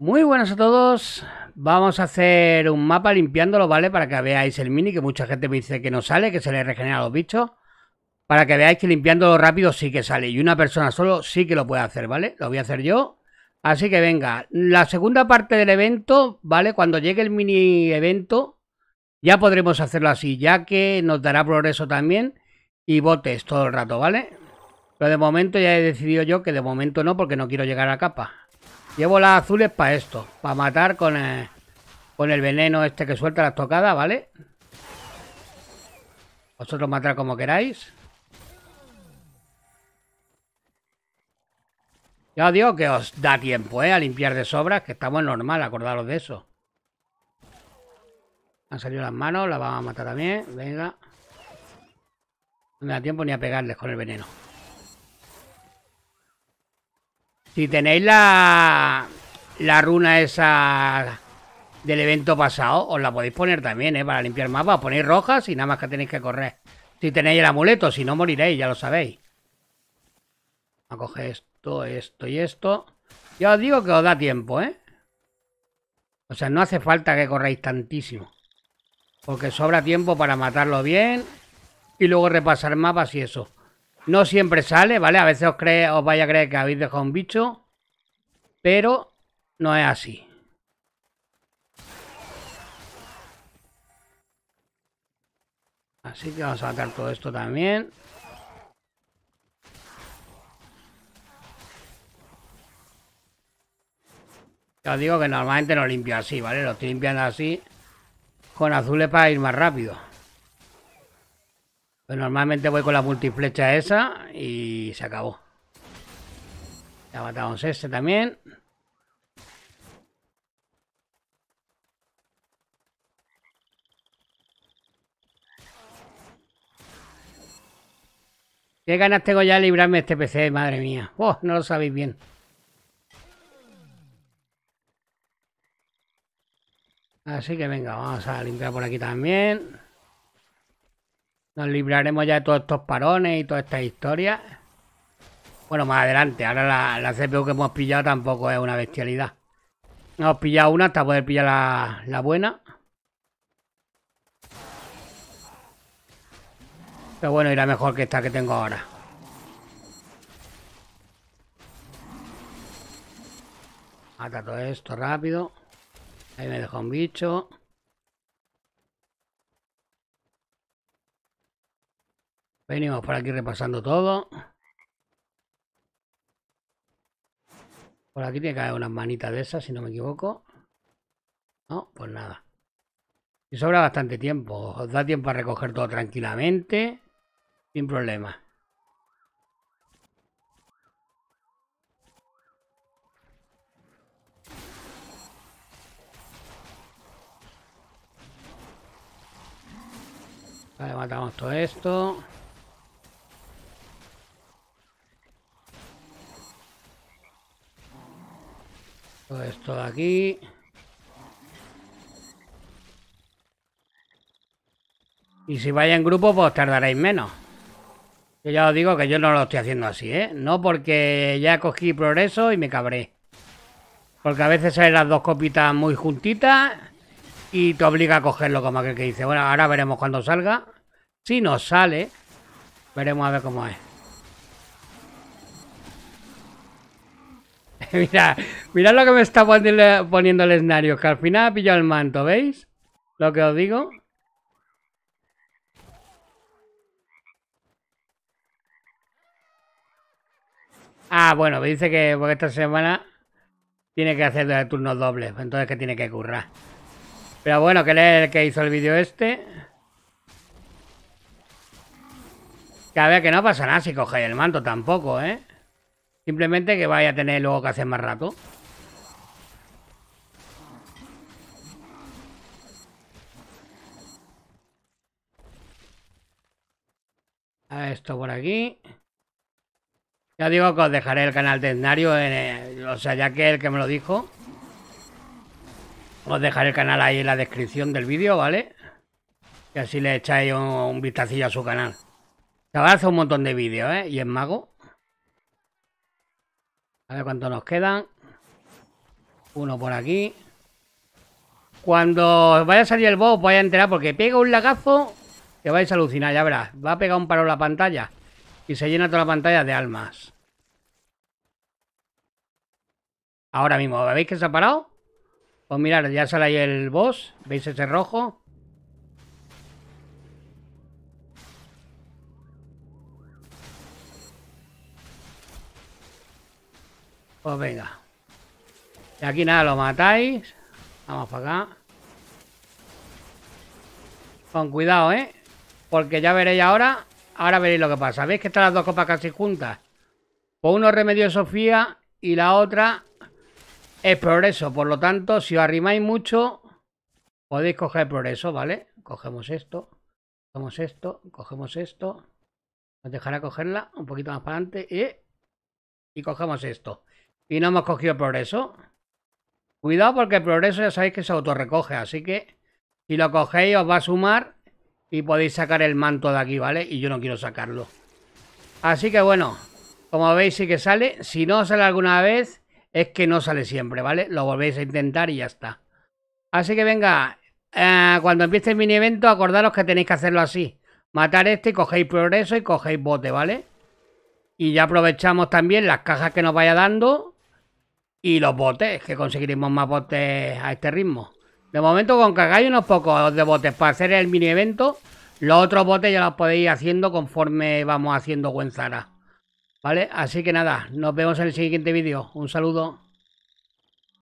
Muy buenas a todos. Vamos a hacer un mapa limpiándolo, ¿vale? Para que veáis el mini, que mucha gente me dice que no sale, que se le regenera a los bichos. Para que veáis que limpiándolo rápido sí que sale. Y una persona solo sí que lo puede hacer, ¿vale? Lo voy a hacer yo. Así que venga, la segunda parte del evento, ¿vale? Cuando llegue el mini evento, ya podremos hacerlo así, ya que nos dará progreso también y botes todo el rato, ¿vale? Pero de momento ya he decidido yo que de momento no, porque no quiero llegar a capa. Llevo las azules para esto, para matar con el, veneno este que suelta las tocadas, ¿vale? Vosotros matar como queráis. Ya os digo que os da tiempo, ¿eh? A limpiar de sobras, que estamos normal, acordaros de eso. Han salido las manos, la vamos a matar también. Venga. No me da tiempo ni a pegarles con el veneno. Si tenéis la, la runa esa del evento pasado, os la podéis poner también, ¿eh? Para limpiar mapa. Os ponéis rojas y nada más que tenéis que correr. Si tenéis el amuleto, si no moriréis, ya lo sabéis. A coger esto, esto y esto. Ya os digo que os da tiempo, ¿eh? O sea, no hace falta que corréis tantísimo. Porque sobra tiempo para matarlo bien y luego repasar mapas y eso. No siempre sale, ¿vale? A veces os, os vais a creer que habéis dejado un bicho, pero no es así. Así que vamos a sacar todo esto también. Ya os digo que normalmente lo limpio así, ¿vale? Lo estoy limpiando así con azules para ir más rápido. Pues normalmente voy con la multiplecha esa y se acabó. Ya matamos ese también. Qué ganas tengo ya de librarme este PC, madre mía. Oh, no lo sabéis bien. Así que venga, vamos a limpiar por aquí también. Nos libraremos ya de todos estos parones y todas estas historias. Bueno, más adelante. Ahora la, CPU que hemos pillado tampoco es una bestialidad. Hemos pillado una hasta poder pillar la, buena. Pero bueno, irá mejor que esta que tengo ahora. Mata todo esto rápido. Ahí me dejó un bicho. Venimos por aquí repasando todo. Por aquí tiene que haber unas manitas de esas, si no me equivoco. No, pues nada. Y sobra bastante tiempo. Os da tiempo a recoger todo tranquilamente. Sin problema. Vale, matamos todo esto. Todo pues esto de aquí. Y si vais en grupo, pues tardaréis menos. Yo ya os digo que yo no lo estoy haciendo así, ¿eh? No porque ya cogí progreso y me cabré. Porque a veces salen las dos copitas muy juntitas y te obliga a cogerlo como aquel que dice. Bueno, ahora veremos cuando salga. Si nos sale, veremos a ver cómo es. mira, mira lo que me está poniendo el escenario, que al final ha pillado el manto, ¿veis? Lo que os digo. Ah, bueno, me dice que porque esta semana tiene que hacer turnos dobles, pues entonces que tiene que currar. Pero bueno, que el que hizo el vídeo este. Que a ver, que no pasa nada si cogéis el manto tampoco, ¿eh? Simplemente que vaya a tener luego que hacer más rato. A esto por aquí. Ya digo que os dejaré el canal de Esnario, o sea, ya que el que me lo dijo. Os dejaré el canal ahí en la descripción del vídeo, ¿vale? Y así le echáis un, un vistacillo a su canal. Chaval hace un montón de vídeos, ¿eh? Y es mago. A ver cuánto nos quedan. Uno por aquí. Cuando vaya a salir el boss, vaya a enterar porque pega un lagazo que vais a alucinar, ya verás. Va a pegar un paro la pantalla y se llena toda la pantalla de almas. Ahora mismo, ¿veis que se ha parado? Pues mirad, ya sale ahí el boss. ¿Veis ese rojo? Pues venga. Y aquí nada, lo matáis. Vamos para acá. Con cuidado, ¿eh? Porque ya veréis ahora. Ahora veréis lo que pasa. ¿Veis que están las dos copas casi juntas? Pues uno remedio Sofía y la otra es progreso. Por lo tanto, si os arrimáis mucho, podéis coger progreso, ¿vale? Cogemos esto. Cogemos esto. Cogemos esto. Nos dejará cogerla un poquito más para adelante. ¿eh? y cogemos esto. Y no hemos cogido progreso. Cuidado porque el progreso ya sabéis que se autorrecoge, así que si lo cogéis os va a sumar y podéis sacar el manto de aquí, ¿vale? Y yo no quiero sacarlo. Así que bueno, como veis sí que sale. Si no sale alguna vez, es que no sale siempre, ¿vale? Lo volvéis a intentar y ya está. Así que venga, eh, cuando empiece el mini evento, acordaros que tenéis que hacerlo así. Matar este y cogéis progreso y cogéis bote, ¿vale? Y ya aprovechamos también las cajas que nos vaya dando y los botes, que conseguiremos más botes a este ritmo. De momento con que hagáis unos pocos de botes para hacer el mini evento, los otros botes ya los podéis ir haciendo conforme vamos haciendo Wenzara. ¿Vale? Así que nada, nos vemos en el siguiente vídeo. Un saludo.